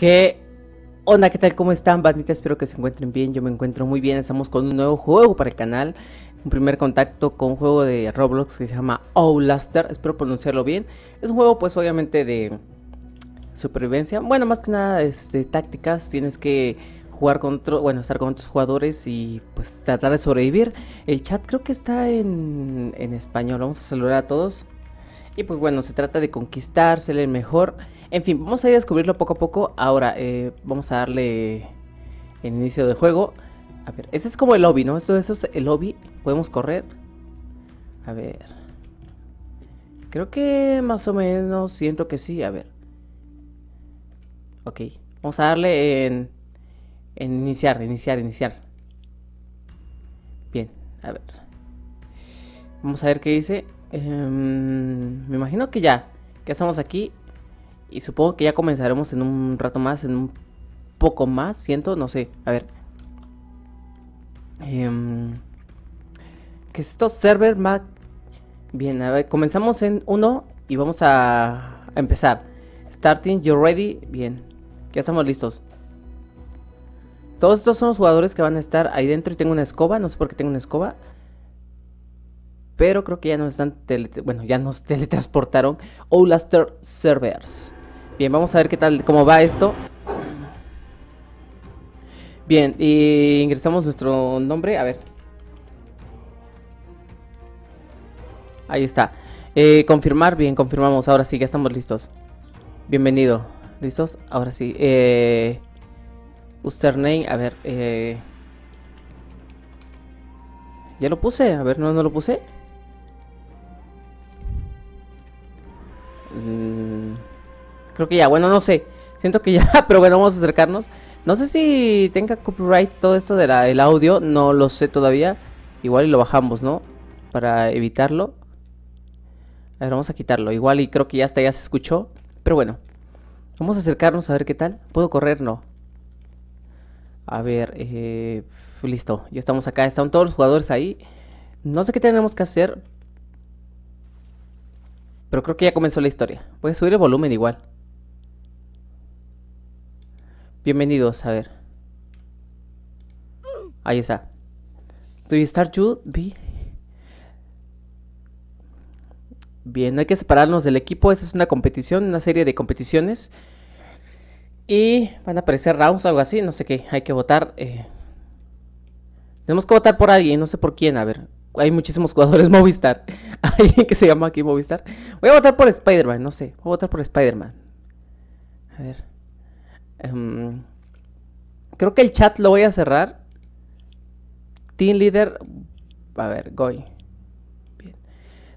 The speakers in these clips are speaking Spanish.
¿Qué onda? ¿Qué tal? ¿Cómo están, bandita? Espero que se encuentren bien. Yo me encuentro muy bien. Estamos con un nuevo juego para el canal. Un primer contacto con un juego de Roblox que se llama Outlaster. Espero pronunciarlo bien. Es un juego, pues, obviamente de supervivencia. Bueno, más que nada, este, tácticas. Tienes que jugar con otros bueno, estar con otros jugadores y pues tratar de sobrevivir. El chat creo que está en, en español. Vamos a saludar a todos. Y pues bueno, se trata de conquistar, ser el mejor. En fin, vamos a ir a descubrirlo poco a poco. Ahora, eh, vamos a darle el inicio del juego. A ver, ese es como el lobby, ¿no? Esto, eso es el lobby. Podemos correr. A ver. Creo que más o menos siento que sí. A ver. Ok. Vamos a darle en, iniciar, iniciar, iniciar. Bien, a ver. Vamos a ver qué dice. Em, me imagino que ya. Que estamos aquí. Y supongo que ya comenzaremos en un rato más, en un poco más, siento, no sé. A ver. Em, ¿Qué es esto? server Mac Bien, a ver, comenzamos en uno y vamos a, empezar. Starting, you're ready. Bien, ya estamos listos. Todos estos son los jugadores que van a estar ahí dentro y tengo una escoba, no sé por qué tengo una escoba. Pero creo que ya nos están bueno, ya nos teletransportaron. Laster Servers. Bien, vamos a ver qué tal, cómo va esto. Bien, y ingresamos nuestro nombre, a ver. Ahí está. Eh, confirmar, bien, confirmamos, ahora sí, ya estamos listos. Bienvenido. ¿Listos? Ahora sí. Eh, username, a ver. Eh, ya lo puse, a ver, no, no lo puse. Creo que ya, bueno, no sé. Siento que ya, pero bueno, vamos a acercarnos. No sé si tenga copyright todo esto del audio, no lo sé todavía. Igual y lo bajamos, ¿no? Para evitarlo. A ver, vamos a quitarlo. Igual y creo que ya hasta ya se escuchó. Pero bueno. Vamos a acercarnos a ver qué tal. ¿Puedo correr? No. A ver, eh, listo. Ya estamos acá. Están todos los jugadores ahí. No sé qué tenemos que hacer. Pero creo que ya comenzó la historia. Voy a subir el volumen igual. Bienvenidos, a ver. Ahí está. Do you start you Bien, no hay que separarnos del equipo. Esa es una competición, una serie de competiciones. Y van a aparecer rounds o algo así, no sé qué. Hay que votar. Eh. Tenemos que votar por alguien, no sé por quién. A ver, hay muchísimos jugadores Movistar. Hay alguien que se llama aquí Movistar. Voy a votar por Spider-Man, no sé. Voy a votar por Spider-Man. A ver. Em, creo que el chat lo voy a cerrar. Team Leader. A ver, Goy.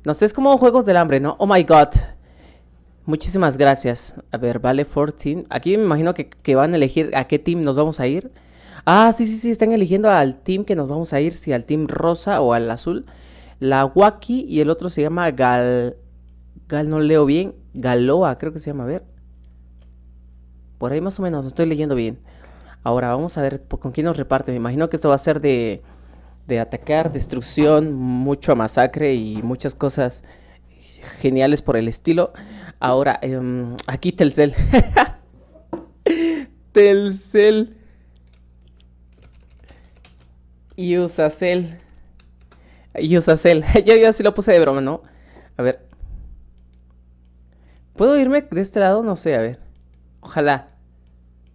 No sé, es como Juegos del Hambre, ¿no? Oh my god. Muchísimas gracias. A ver, vale 14. Aquí me imagino que, van a elegir a qué team nos vamos a ir. Ah, sí, sí, sí, están eligiendo al team que nos vamos a ir, si al team rosa o al azul. La Waki y el otro se llama Gal... Gal no leo bien. Galoa, creo que se llama, a ver. Por ahí más o menos, estoy leyendo bien. Ahora vamos a ver con quién nos reparte. Me imagino que esto va a ser de, atacar, destrucción, mucho masacre y muchas cosas geniales por el estilo. Ahora, em, aquí Telcel. Telcel. Y Usacel. Y Usacel. yo, yo así lo puse de broma, ¿no? A ver. ¿Puedo irme de este lado? No sé, a ver. Ojalá.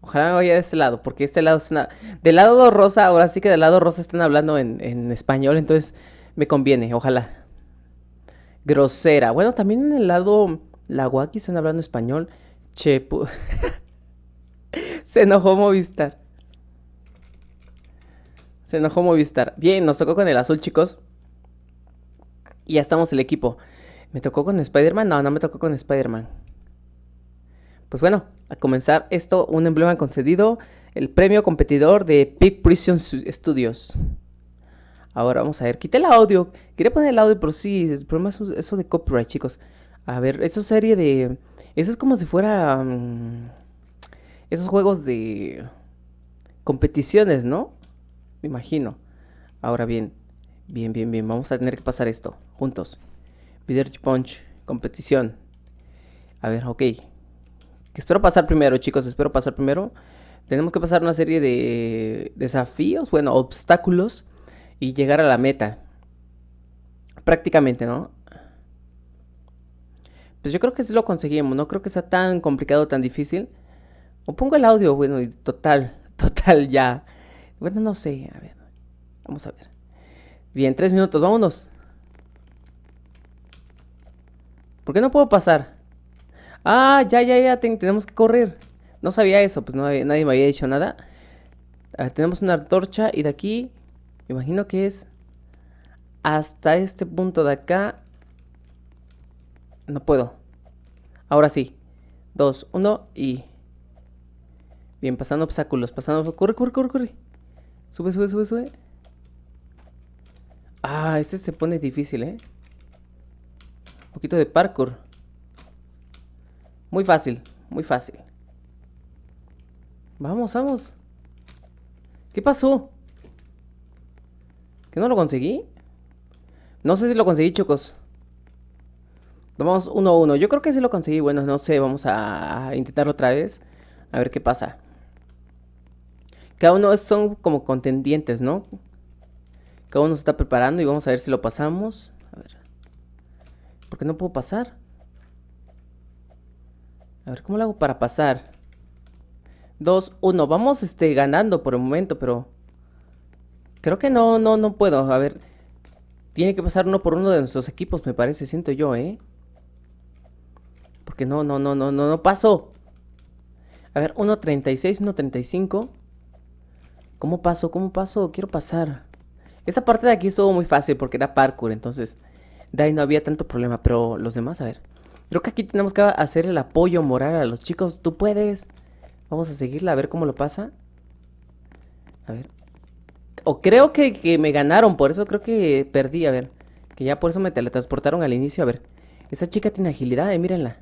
Ojalá me vaya de este lado, porque este lado es una... Del lado rosa, ahora sí que del lado rosa están hablando en, español, entonces me conviene, ojalá. Grosera. Bueno, también en el lado la laguaki están hablando español. Che, Se enojó Movistar. Se enojó Movistar. Bien, nos tocó con el azul, chicos. Y ya estamos el equipo. ¿Me tocó con Spider-Man? No, no me tocó con Spider-Man. Pues bueno, a comenzar esto, un emblema concedido, el premio competidor de Big Prison Studios. Ahora vamos a ver, quité el audio. Quería poner el audio, pero sí, el problema es eso de copyright, chicos. A ver, eso serie de... Eso es como si fuera... Mm, esos juegos de... Competiciones, ¿no? Me imagino. Ahora bien, bien, bien, bien. Vamos a tener que pasar esto juntos. Peter Punch, competición. A ver, ok espero pasar primero, chicos, espero pasar primero. Tenemos que pasar una serie de desafíos, bueno, obstáculos y llegar a la meta. Prácticamente, ¿no? Pues yo creo que sí lo conseguimos, no creo que sea tan complicado, tan difícil. O pongo el audio, bueno, y total, total ya. Bueno, no sé, a ver. Vamos a ver. Bien, tres minutos, vámonos. ¿Por qué no puedo pasar? Ah, ya, ya, ya, tenemos que correr. No sabía eso, pues no nadie me había dicho nada. A ver, tenemos una antorcha y de aquí, me imagino que es hasta este punto de acá. No puedo. Ahora sí. Dos, uno y... Bien, pasando obstáculos, pasando... Corre, corre, corre, corre. Sube, sube, sube, sube. Ah, este se pone difícil, ¿eh? Un poquito de parkour. Muy fácil, muy fácil. Vamos, vamos. ¿Qué pasó? ¿Que no lo conseguí? No sé si lo conseguí, chicos. Vamos uno a uno. Yo creo que sí lo conseguí. Bueno, no sé. Vamos a intentarlo otra vez. A ver qué pasa. Cada uno son como contendientes, ¿no? Cada uno se está preparando y vamos a ver si lo pasamos. A ver. ¿Por qué no puedo pasar? A ver, ¿cómo lo hago para pasar? 2, 1. Vamos este, ganando por el momento, pero... Creo que no, no, no puedo. A ver. Tiene que pasar uno por uno de nuestros equipos, me parece, siento yo, ¿eh? Porque no, no, no, no, no, no paso. A ver, 1.36, 1.35. ¿Cómo paso? ¿Cómo paso? Quiero pasar. Esa parte de aquí estuvo muy fácil porque era parkour, entonces... De ahí no había tanto problema, pero los demás, a ver. Creo que aquí tenemos que hacer el apoyo moral a los chicos. Tú puedes. Vamos a seguirla a ver cómo lo pasa. A ver. O creo que, me ganaron, por eso creo que perdí. A ver. Que ya por eso me teletransportaron al inicio. A ver. Esa chica tiene agilidad, eh, mírenla.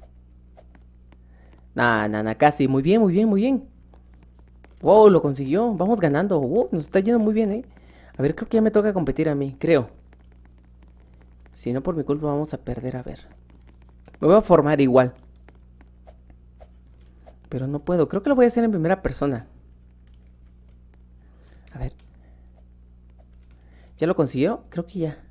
Na na nah, casi. Muy bien, muy bien, muy bien. Wow, lo consiguió. Vamos ganando. Wow, nos está yendo muy bien, eh. A ver, creo que ya me toca competir a mí, creo. Si no por mi culpa vamos a perder, a ver. Me voy a formar igual. Pero no puedo. Creo que lo voy a hacer en primera persona. A ver. ¿Ya lo consiguió? Creo que ya.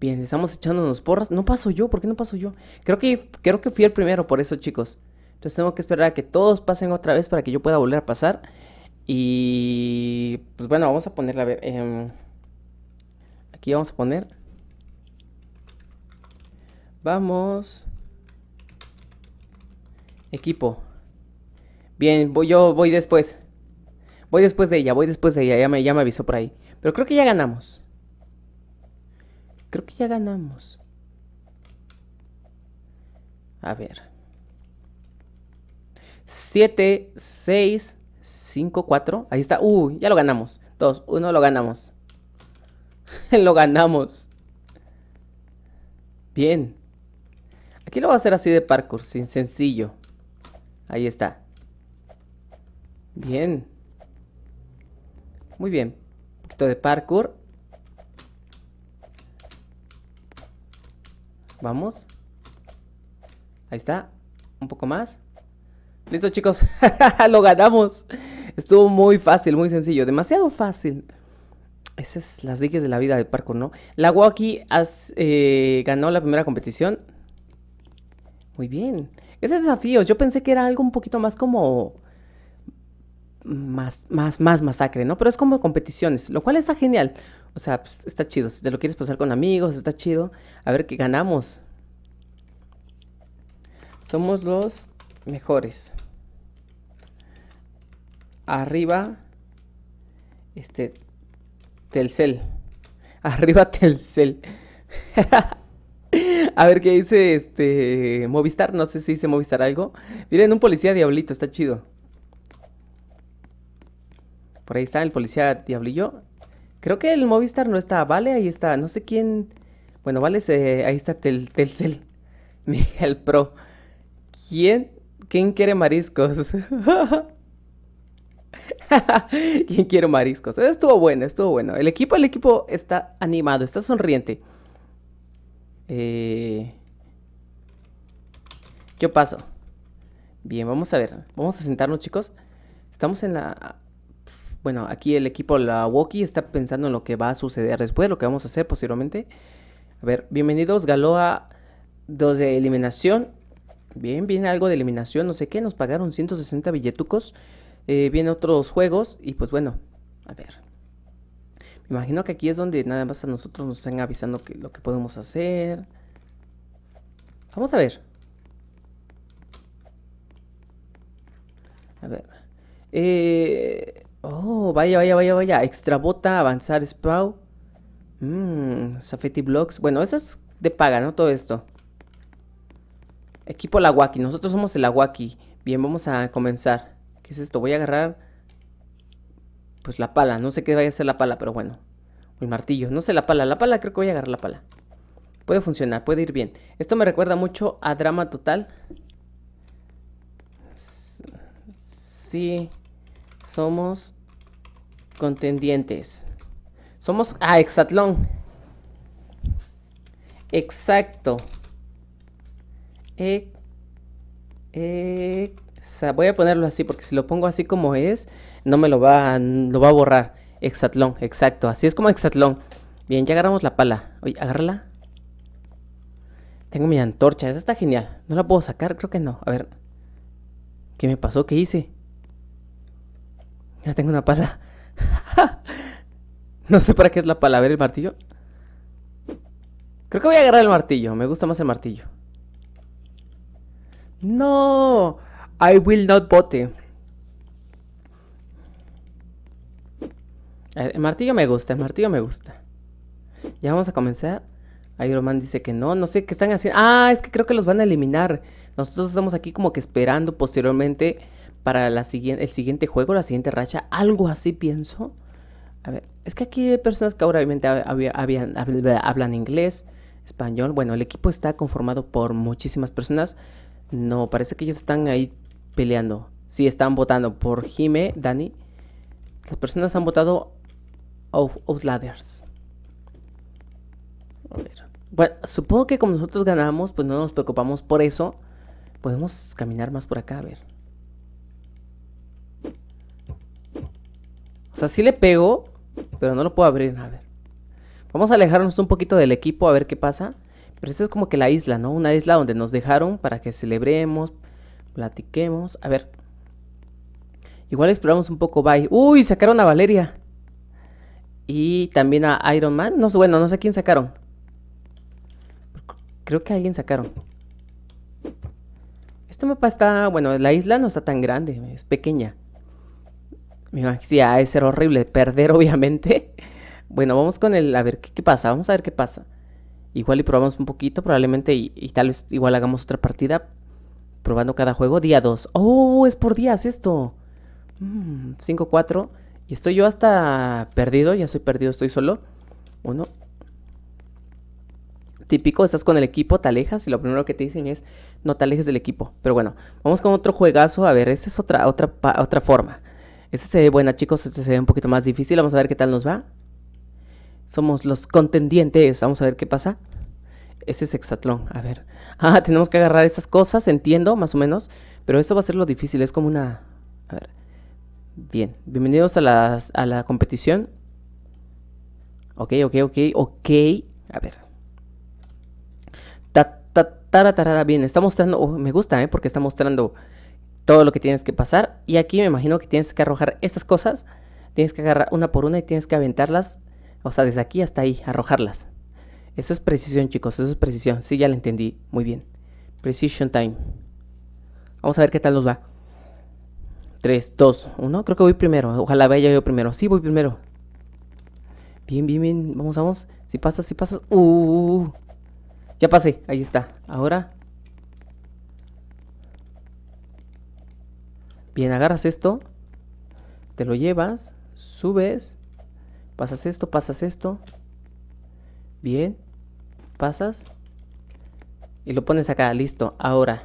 Bien, estamos echándonos porras. No paso yo, ¿por qué no paso yo? Creo que, creo que fui el primero por eso, chicos. Entonces tengo que esperar a que todos pasen otra vez para que yo pueda volver a pasar. Y... Pues bueno, vamos a ponerla, a ver. Em, aquí vamos a poner... Vamos. Equipo. Bien, voy, yo voy después. Voy después de ella, voy después de ella. Ya me, avisó por ahí. Pero creo que ya ganamos. Creo que ya ganamos. A ver. 7, 6, 5, 4. Ahí está. Uh, ya lo ganamos. Dos, uno, lo ganamos. lo ganamos. Bien. Aquí lo va a hacer así de parkour, sin sencillo. Ahí está. Bien. Muy bien. Un poquito de parkour. Vamos. Ahí está. Un poco más. Listo, chicos. lo ganamos. Estuvo muy fácil, muy sencillo. Demasiado fácil. Esas es las ligues de la vida de parkour, ¿no? La Waki eh, ganó la primera competición. Muy bien. Ese desafío, yo pensé que era algo un poquito más como más, más, más masacre, ¿no? Pero es como competiciones, lo cual está genial. O sea, pues, está chido. Si te lo quieres pasar con amigos, está chido. A ver qué ganamos. Somos los mejores. Arriba. Este. Telcel. Arriba Telcel. A ver qué dice este Movistar, no sé si dice Movistar algo. Miren, un policía diablito, está chido. Por ahí está el policía diablillo. Creo que el Movistar no está, vale, ahí está, no sé quién. Bueno, vale, ahí está Telcel. Miguel Pro. ¿Quién? ¿Quién quiere mariscos? ¿Quién quiere mariscos? Estuvo bueno, estuvo bueno. El equipo, el equipo está animado, está sonriente. Eh, yo paso. Bien, vamos a ver. Vamos a sentarnos, chicos. Estamos en la... Bueno, aquí el equipo la Woki está pensando en lo que va a suceder después, lo que vamos a hacer posiblemente A ver, bienvenidos Galoa 2 de eliminación. Bien, viene algo de eliminación, no sé qué. Nos pagaron 160 billetucos. Eh, vienen otros juegos y pues bueno, a ver. Me imagino que aquí es donde nada más a nosotros nos están avisando lo que podemos hacer. Vamos a ver. A ver. Eh, oh, vaya, vaya, vaya, vaya. Extra bota, avanzar, spawn. Mmm, Safety Blocks. Bueno, eso es de paga, ¿no? Todo esto. Equipo Lawaki. Nosotros somos el Lawaki. Bien, vamos a comenzar. ¿Qué es esto? Voy a agarrar pues la pala. No sé qué vaya a ser la pala, pero bueno. el martillo. No sé la pala. La pala creo que voy a agarrar la pala. Puede funcionar, puede ir bien. Esto me recuerda mucho a Drama Total. Sí, somos contendientes. Somos... Ah, Exatlón. Exacto. voy a ponerlo así porque si lo pongo así como es, no me lo va, lo va a borrar. Hexatlón, exacto. Así es como hexatlón. Bien, ya agarramos la pala. Oye, agárrala. Tengo mi antorcha, esa está genial. ¿No la puedo sacar? Creo que no. A ver. ¿Qué me pasó? ¿Qué hice? Ya tengo una pala. no sé para qué es la pala. A ver el martillo. Creo que voy a agarrar el martillo. Me gusta más el martillo. No. I will not bote. el eh, martillo me gusta, el martillo me gusta. Ya vamos a comenzar. Iron Man dice que no, no sé qué están haciendo. Ah, es que creo que los van a eliminar. Nosotros estamos aquí como que esperando posteriormente para la siguiente, el siguiente juego, la siguiente racha. Algo así pienso. A ver, es que aquí hay personas que obviamente habían, hablan inglés, español. Bueno, el equipo está conformado por muchísimas personas. No, parece que ellos están ahí peleando. Sí, están votando por Jime, Dani. Las personas han votado of Ladders A ver. Bueno, supongo que como nosotros ganamos, pues no nos preocupamos por eso. Podemos caminar más por acá, a ver. O sea, sí le pego, pero no lo puedo abrir, a ver. Vamos a alejarnos un poquito del equipo a ver qué pasa. Pero esta es como que la isla, ¿no? Una isla donde nos dejaron para que celebremos, platiquemos. A ver. Igual exploramos un poco, bye. ¡Uy! Sacaron a Valeria. Y también a Iron Man. No, bueno, no sé quién sacaron. Creo que alguien sacaron. Este mapa está. Bueno, la isla no está tan grande, es pequeña. Sí, es ser horrible perder, obviamente. Bueno, vamos con el. A ver ¿qué, pasa. Vamos a ver qué pasa. Igual y probamos un poquito, probablemente. Y, tal vez igual hagamos otra partida. Probando cada juego. Día 2. ¡Oh! Es por días esto. 5-4. Mm, y estoy yo hasta perdido, ya soy perdido, estoy solo. Uno. Típico, estás con el equipo, te alejas y lo primero que te dicen es no te alejes del equipo. Pero bueno, vamos con otro juegazo. A ver, esa es otra, otra, otra forma. Este se ve buena, chicos. Este se ve un poquito más difícil. Vamos a ver qué tal nos va. Somos los contendientes. Vamos a ver qué pasa. ese es hexatlón. A ver. Ah, tenemos que agarrar esas cosas. Entiendo, más o menos. Pero esto va a ser lo difícil. Es como una... A ver. Bien, bienvenidos a, a la competición. Ok, ok, ok, ok. A ver. Ta, ta, tara, bien, está mostrando, oh, me gusta, eh, Porque está mostrando todo lo que tienes que pasar. Y aquí me imagino que tienes que arrojar estas cosas. Tienes que agarrar una por una y tienes que aventarlas. O sea, desde aquí hasta ahí, arrojarlas. Eso es precisión, chicos. Eso es precisión. Sí, ya lo entendí. Muy bien. Precision time. Vamos a ver qué tal nos va. 3, 2, 1. Creo que voy primero. Ojalá vaya yo primero. Sí, voy primero. Bien, bien, bien. Vamos, vamos. Si pasas, si pasas. Uh, uh, uh, ya pasé. Ahí está. Ahora. Bien, agarras esto. Te lo llevas. Subes. Pasas esto, pasas esto. Bien. Pasas. Y lo pones acá. Listo. Ahora.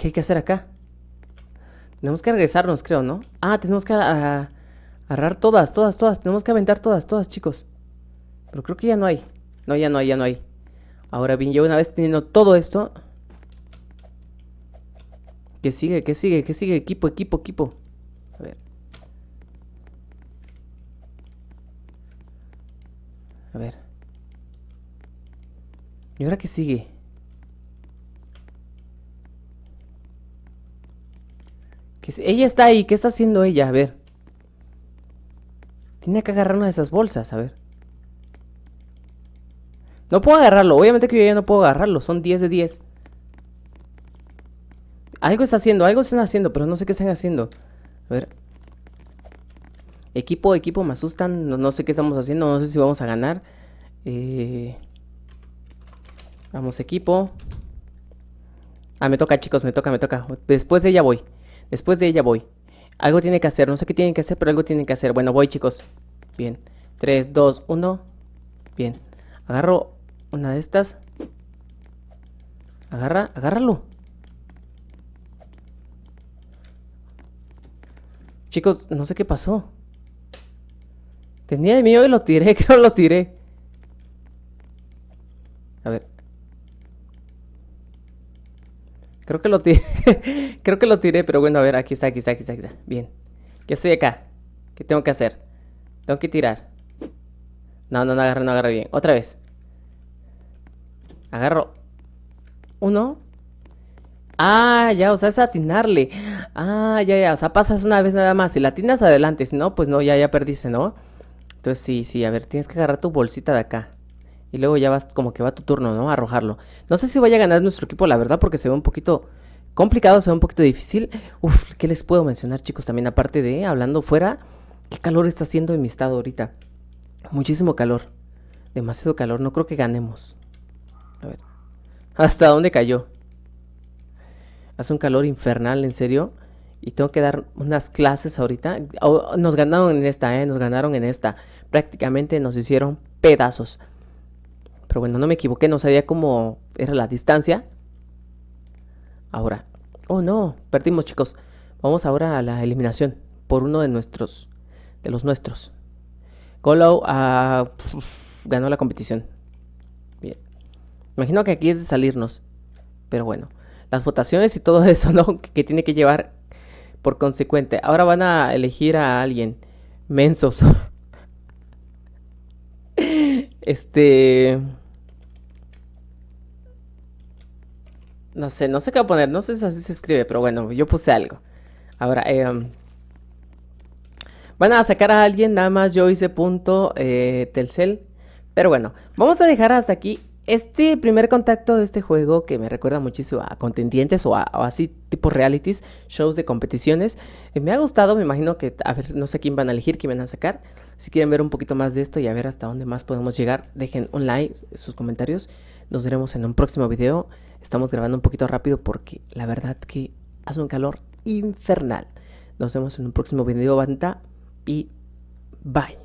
¿Qué hay que hacer acá? Tenemos que regresarnos, creo, ¿no? Ah, tenemos que agarrar todas, todas, todas. Tenemos que aventar todas, todas, chicos. Pero creo que ya no hay. No, ya no hay, ya no hay. Ahora bien, yo una vez teniendo todo esto... ¿Qué sigue? ¿Qué sigue? ¿Qué sigue? Equipo, equipo, equipo. A ver. A ver. ¿Y ahora qué sigue? Ella está ahí, ¿qué está haciendo ella? A ver. Tiene que agarrar una de esas bolsas, a ver. No puedo agarrarlo, obviamente que yo ya no puedo agarrarlo, son 10 de 10. Algo está haciendo, algo están haciendo, pero no sé qué están haciendo. A ver. Equipo, equipo, me asustan, no, sé qué estamos haciendo, no sé si vamos a ganar. Eh, vamos, equipo. Ah, me toca, chicos, me toca, me toca. Después de ella voy. Después de ella voy. Algo tiene que hacer, no sé qué tienen que hacer, pero algo tienen que hacer. Bueno, voy chicos. Bien. 3, 2, 1. Bien. Agarro una de estas. Agarra, agárralo. Chicos, no sé qué pasó. Tenía miedo y lo tiré, creo que lo tiré. A ver, Creo que lo tiré. Creo que lo tiré, pero bueno, a ver, aquí está, aquí está, aquí está, Bien. Que estoy acá. ¿Qué tengo que hacer? Tengo que tirar. No, no, no agarré, no agarré bien. Otra vez. Agarro. Uno. Ah, ya, o sea, es atinarle. Ah, ya, ya, o sea, pasas una vez nada más. Si la atinas adelante, si no, pues no, ya, ya perdiste, ¿no? Entonces sí, sí, a ver, tienes que agarrar tu bolsita de acá. Y luego ya vas, como que va tu turno, ¿no? Arrojarlo. No sé si vaya a ganar nuestro equipo, la verdad, porque se ve un poquito complicado, se ve un poquito difícil. Uf, ¿qué les puedo mencionar, chicos? También aparte de, hablando fuera, qué calor está haciendo en mi estado ahorita. Muchísimo calor. Demasiado calor, no creo que ganemos. A ver. ¿Hasta dónde cayó? Hace un calor infernal, en serio. Y tengo que dar unas clases ahorita. Nos ganaron en esta, ¿eh? Nos ganaron en esta. Prácticamente nos hicieron pedazos. Pero bueno, no me equivoqué, no sabía cómo era la distancia. Ahora. Oh no, perdimos chicos. Vamos ahora a la eliminación por uno de nuestros, de los nuestros. Golo ah, ganó la competición. Bien. Imagino que aquí es de salirnos. Pero bueno, las votaciones y todo eso, ¿no? Que, que tiene que llevar por consecuente. Ahora van a elegir a alguien. Mensos. este... No sé, no sé qué poner. No sé si así se escribe, pero bueno, yo puse algo. Ahora, eh, van a sacar a alguien, nada más yo hice punto eh, Telcel. Pero bueno, vamos a dejar hasta aquí este primer contacto de este juego que me recuerda muchísimo a contendientes o, a, así tipo realities, shows de competiciones. Eh, me ha gustado, me imagino que, a ver, no sé quién van a elegir, quién van a sacar. Si quieren ver un poquito más de esto y a ver hasta dónde más podemos llegar, dejen un like, sus comentarios. Nos veremos en un próximo video. Estamos grabando un poquito rápido porque la verdad que hace un calor infernal. Nos vemos en un próximo video, banda. Y bye.